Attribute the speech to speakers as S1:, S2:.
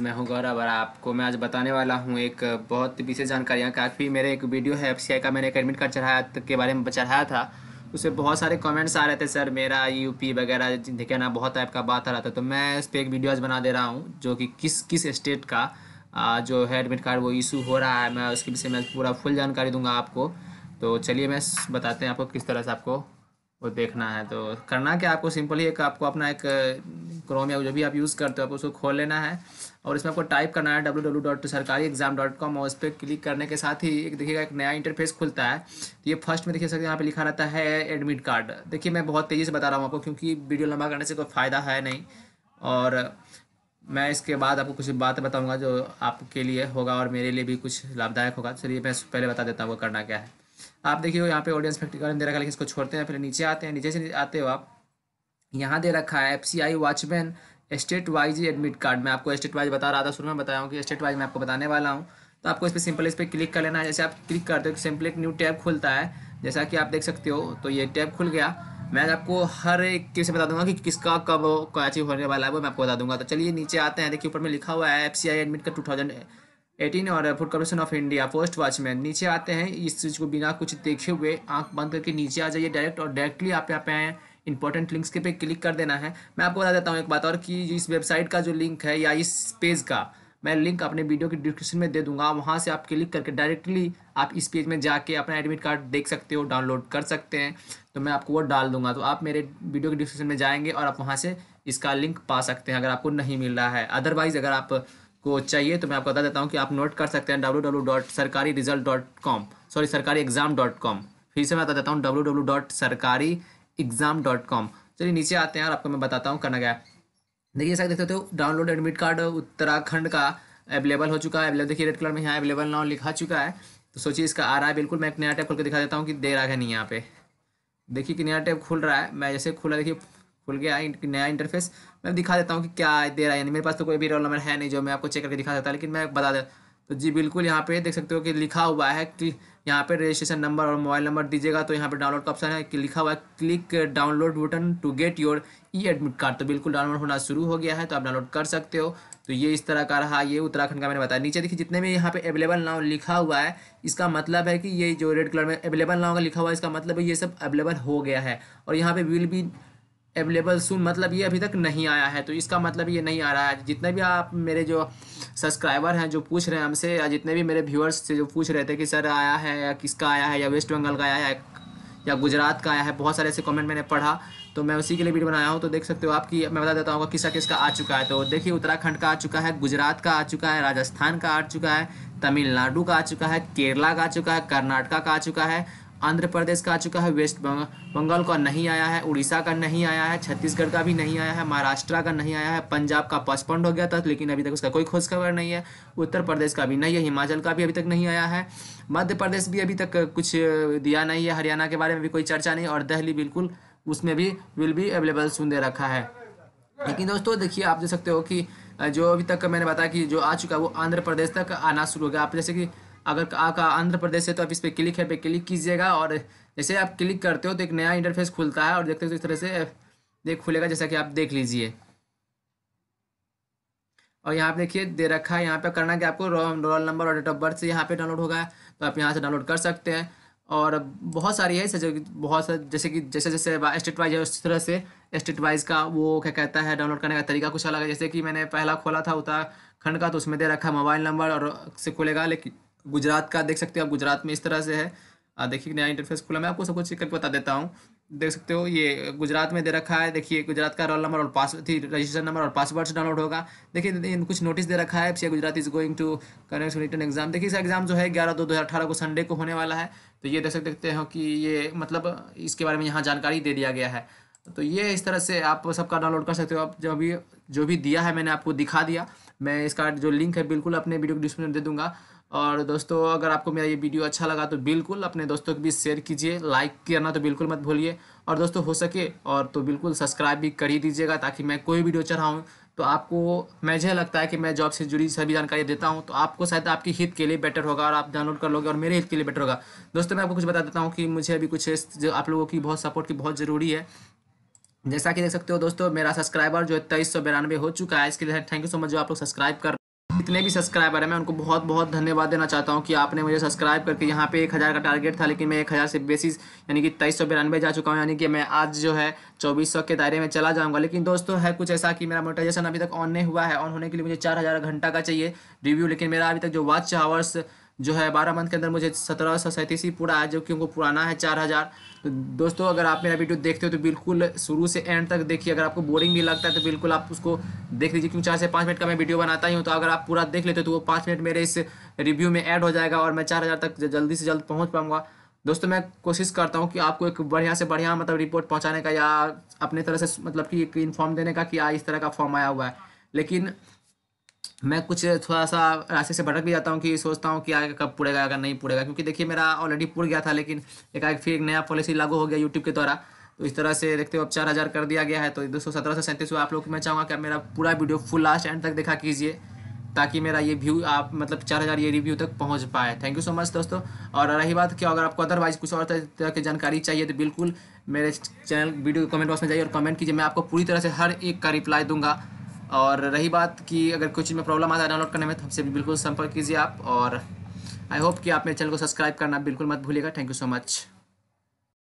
S1: मैं हूं गौरव और आपको मैं आज बताने वाला हूं एक बहुत विशेष जानकारियां काफ़ी मेरे एक वीडियो है एफ का मैंने एक एडमिट कार्ड चढ़ाया के बारे में चढ़ाया था उसे बहुत सारे कमेंट्स आ रहे थे सर मेरा यूपी वगैरह ना बहुत टाइप का बात आ रहा था तो मैं इस पर एक वीडियो आज बना दे रहा हूँ जो कि किस किस स्टेट का जो है एडमिट कार्ड वो इशू हो रहा है मैं उसके विषय में पूरा फुल जानकारी दूंगा आपको तो चलिए मैं बताते हैं आपको किस तरह से आपको वो देखना है तो करना क्या आपको सिंपली एक आपको अपना एक क्रोम या जो भी आप यूज़ करते हो आपको उसको खोल लेना है और इसमें आपको टाइप करना है W W dot Sarkari exam dot com और उस पर क्लिक करने के साथ ही एक देखिएगा एक नया इंटरफेस खुलता है तो ये फर्स्ट में देखिए सकते हैं यहाँ पे लिखा रहता है एडमिट कार्ड देखिए मैं बहुत तेज़ी से बता रहा हूँ आपको क्योंकि वीडियो लंबा करने से कोई फ़ायदा है नहीं और मैं इसके बाद आपको कुछ बात बताऊँगा जो आपके लिए होगा और मेरे लिए भी कुछ लाभदायक होगा चलिए मैं पहले बता देता हूँ करना क्या है आप देखिए यहाँ पे ऑडियंस फैक्टर दे रखा है लेकिन इसको छोड़ते हैं फिर नीचे आते हैं नीचे से आते हो आप यहाँ दे रखा है F C I watchman state wise admit card मैं आपको स्टेट वाइज बता रहा था शुरू में बताया हूँ कि स्टेट वाइज मैं आपको बताने वाला हूँ तो आपको इस पर सिंपल इस पर क्लिक कर लेना है जैसे आप क्लिक करते हो सिंपल एक न्यू टैब खुलता है जैसा कि आप देख सकते हो तो ये टैब खुल गया मैं आपको हर एक चीज़ से बता दूंगा कि किसका कब क्या चीज़ होने वाला है वो मैं आपको बता दूंगा तो चलिए नीचे आते हैं देखिए ऊपर में लिखा हुआ है एफ सी आई एडमिट का टू थाउजेंड एटीन और food corporation of India post watchman नीचे आते हैं इस चीज़ को बिना कुछ देखे हुए आंख बंद करके नीचे आ जाइए डायरेक्ट और डायरेक्टली आप यहाँ पे आए इंपॉर्टेंट लिंक्स के पे क्लिक कर देना है मैं आपको बता देता हूँ एक बात और कि इस वेबसाइट का जो लिंक है या इस पेज का मैं लिंक अपने वीडियो के डिस्क्रिप्शन में दे दूंगा वहाँ से आप क्लिक करके डायरेक्टली आप इस पेज में जाके अपना एडमिट कार्ड देख सकते हो डाउनलोड कर सकते हैं तो मैं आपको वो डाल दूंगा तो आप मेरे वीडियो के डिस्क्रिप्शन में जाएंगे और आप वहाँ से इसका लिंक पा सकते हैं अगर आपको नहीं मिल रहा है अदरवाइज़ अगर आप को चाहिए तो मैं आपको बता देता हूँ कि आप नोट कर सकते हैं W W dot Sarkari result dot com sorry Sarkari exam dot com फिर से मैं बता देता हूँ W W dot Sarkari exam dot com चलिए नीचे आते हैं और आपको मैं बताता हूँ करना क्या देखिए सर देखते हो डाउनलोड एडमिट कार्ड उत्तराखंड का अवेलेबल हो चुका है अवेलेबल देखिए रेड कलर में यहाँ अवेलेबल नाउ लिखा चुका है तो सोचिए इसका आ रहा है बिल्कुल मैं एक नया टैप खोल के दिखा देता हूँ कि दे रहा है नहीं यहाँ पे देखिए कि नया टैप खुल रहा है मैं जैसे खुला देखिए खुल गया नया इंटरफेस मैं दिखा देता हूँ कि क्या दे रहा है यानी मेरे पास तो कोई भी रोल नंबर है नहीं जो मैं आपको चेक करके दिखा सकता लेकिन मैं बता दें तो जी बिल्कुल यहाँ पे देख सकते हो कि लिखा हुआ है कि यहाँ पे रजिस्ट्रेशन नंबर और मोबाइल नंबर दीजिएगा तो यहाँ पे डाउनलोड का ऑप्शन है कि लिखा हुआ है click download button to get your e admit card तो बिल्कुल डाउनलोड होना शुरू हो गया है तो आप डाउनलोड कर सकते हो तो ये इस तरह का रहा ये उत्तराखंड का मैंने बताया नीचे देखिए जितने भी यहाँ पे अवेलेबल नाउ लिखा हुआ है इसका मतलब है कि ये जो रेड कलर में अवेलेबल नाउ का लिखा हुआ है इसका मतलब है ये सब अवेलेबल हो गया है और यहाँ पे विल भी अवेलेबल सुन मतलब ये अभी तक नहीं आया है तो इसका मतलब ये नहीं आ रहा है जितने भी आप मेरे जो सब्सक्राइबर हैं जो पूछ रहे हैं हमसे या जितने भी मेरे व्यूअर्स से जो पूछ रहे थे कि सर आया है या किसका आया है या वेस्ट बंगाल का आया है या गुजरात का आया है बहुत सारे ऐसे कमेंट मैंने पढ़ा तो मैं उसी के लिए वीडियो बनाया हूँ तो देख सकते हो आपकी मैं बता देता हूँ किसका किसका आ चुका है तो देखिए उत्तराखंड का आ चुका है गुजरात का आ चुका है राजस्थान का आ चुका है तमिलनाडु का आ चुका है केरला का आ चुका है कर्नाटका का आ चुका है आंध्र प्रदेश का आ चुका है वेस्ट बंगाल का नहीं आया है उड़ीसा का नहीं आया है छत्तीसगढ़ का भी नहीं आया है महाराष्ट्र का नहीं आया है पंजाब का पचपन हो गया था लेकिन अभी तक उसका कोई खोज खबर नहीं है उत्तर प्रदेश का भी नहीं है हिमाचल का भी अभी तक नहीं आया है मध्य प्रदेश भी अभी तक कुछ दिया नहीं है हरियाणा के बारे में भी कोई चर्चा नहीं और दहली बिल्कुल उसमें भी विल भी अवेलेबल सुन दे रखा है लेकिन दोस्तों देखिए आप देख सकते हो कि जो अभी तक मैंने बताया कि जो आ चुका है वो आंध्र प्रदेश तक आना शुरू हो गया आप जैसे कि अगर आपका आंध्र प्रदेश है तो आप इस पर क्लिक है पे क्लिक कीजिएगा और जैसे आप क्लिक करते हो तो एक नया इंटरफेस खुलता है और देखते हो तो इस तरह से देख खुलेगा जैसा कि आप देख लीजिए और यहाँ पे देखिए दे रखा है यहाँ पे करना कि आपको रोल नंबर और डेट ऑफ बर्थ से यहाँ पे डाउनलोड होगा तो आप यहाँ से डाउनलोड कर सकते हैं और बहुत सारी है जैसे बहुत सारे जैसे कि जैसे जैसे स्टेट वाइज है उस तरह से स्टेट वाइज का वो क्या कहता है डाउनलोड करने का तरीका कुछ अलग है जैसे कि मैंने पहला खोला था उत्तराखंड का तो उसमें दे रखा मोबाइल नंबर और से खुलेगा लेकिन गुजरात का देख सकते हो आप गुजरात में इस तरह से है देखिए नया इंटरफेस खुला मैं आपको सब कुछ चेक करके बता देता हूँ देख सकते हो ये गुजरात में दे रखा है देखिए गुजरात का रोल नंबर और पास थी रजिस्ट्रेशन नंबर और पासवर्ड से डाउनलोड होगा देखिए कुछ नोटिस दे रखा है Gujarat is going to connect return exam देखिए इस एग्जाम जो है ग्यारह दो दो हज़ार अठारह को संडे को होने वाला है तो ये देख सकते हो कि ये मतलब इसके बारे में यहाँ जानकारी दे दिया गया है तो ये इस तरह से आप सबका डाउनलोड कर सकते हो आप जब भी जो भी दिया है मैंने आपको दिखा दिया मैं इसका जो लिंक है बिल्कुल अपने वीडियो को डिस्क्रिप्शन में दे दूँगा और दोस्तों अगर आपको मेरा ये वीडियो अच्छा लगा तो बिल्कुल अपने दोस्तों के बीच शेयर कीजिए लाइक करना तो बिल्कुल मत भूलिए और दोस्तों हो सके और तो बिल्कुल सब्सक्राइब भी कर ही दीजिएगा ताकि मैं कोई वीडियो चढ़ाऊँ तो आपको मुझे लगता है कि मैं जॉब से जुड़ी सभी जानकारी देता हूँ तो आपको शायद आपके हित के लिए बेटर होगा और आप डाउनलोड कर लोगे और मेरे हित के लिए बेटर होगा दोस्तों मैं आपको कुछ बता देता हूँ कि मुझे अभी कुछ जो आप लोगों की बहुत सपोर्ट की बहुत ज़रूरी है जैसा कि देख सकते हो दोस्तों मेरा सब्सक्राइबर जो है तेईस सौ हो चुका है इसके लिए थैंक यू सो मच जो आप लोग सब्सक्राइब कर जितने भी सब्सक्राइबर हैं मैं उनको बहुत बहुत धन्यवाद देना चाहता हूँ कि आपने मुझे सब्सक्राइब करके यहाँ पे एक हज़ार का टारगेट था लेकिन मैं एक हज़ार से बेसिस यानी कि तेईस सौ बिरानवे जा चुका हूँ यानी कि मैं आज जो है चौबीस सौ के दायरे में चला जाऊँगा लेकिन दोस्तों है कुछ ऐसा कि मेरा मोटाइजेशन अभी तक ऑन नहीं हुआ है ऑन होने के लिए मुझे चार हज़ार घंटा का चाहिए रिव्यू लेकिन मेरा अभी तक जो वॉच आवर्स जो है बारह मंथ के अंदर मुझे सत्रह सौ सैंतीस ही पूरा आया जो कि उनको पुराना है चार हज़ार तो दोस्तों अगर आप मेरा वीडियो देखते हो तो बिल्कुल शुरू से एंड तक देखिए अगर आपको बोरिंग भी लगता है तो बिल्कुल आप उसको देख लीजिए क्योंकि चार से पाँच मिनट का मैं वीडियो बनाता ही हूँ तो अगर आप पूरा देख लेते हो तो वो पाँच मिनट मेरे इस रिव्यू में ऐड हो जाएगा और मैं चार हज़ार तक जल्दी से जल्द पहुँच पाऊँगा दोस्तों मैं कोशिश करता हूँ कि आपको एक बढ़िया से बढ़िया मतलब रिपोर्ट पहुँचाने का या अपने तरह से मतलब कि एक इन्फॉर्म देने का कि हाँ, इस तरह का फॉर्म आया हुआ है लेकिन मैं कुछ थोड़ा सा रास्ते से भटक भी जाता हूँ कि सोचता हूँ कि आगे कब पूरेगा अगर नहीं पूरेगा क्योंकि देखिए मेरा ऑलरेडी पूर गया था लेकिन एक आगे फिर एक नया पॉलिसी लागू हो गया यूट्यूब के द्वारा तो इस तरह से देखते हो अब चार हज़ार कर दिया गया है तो दो सौ सत्रह सौ सैंतीस आप लोग मैं चाहूँगा कि मेरा पूरा वीडियो फुल लास्ट एंड तक देखा कीजिए ताकि मेरा ये व्यू आप मतलब चार हज़ार ये रिव्यू तक पहुंच पाए थैंक यू सो मच दोस्तों और रही बात क्या अगर आपको अदरवाइज कुछ और तरह की जानकारी चाहिए तो बिल्कुल मेरे चैनल वीडियो कमेंट बॉक्स में जाइए और कमेंट कीजिए मैं आपको पूरी तरह से हर एक का रिप्लाई दूंगा और रही बात कि अगर कोई चीज़ में प्रॉब्लम आता है डाउनलोड करने में तो हमसे बिल्कुल संपर्क कीजिए आप और आई होप कि आप मेरे चैनल को सब्सक्राइब करना बिल्कुल मत भूलिएगा थैंक यू सो मच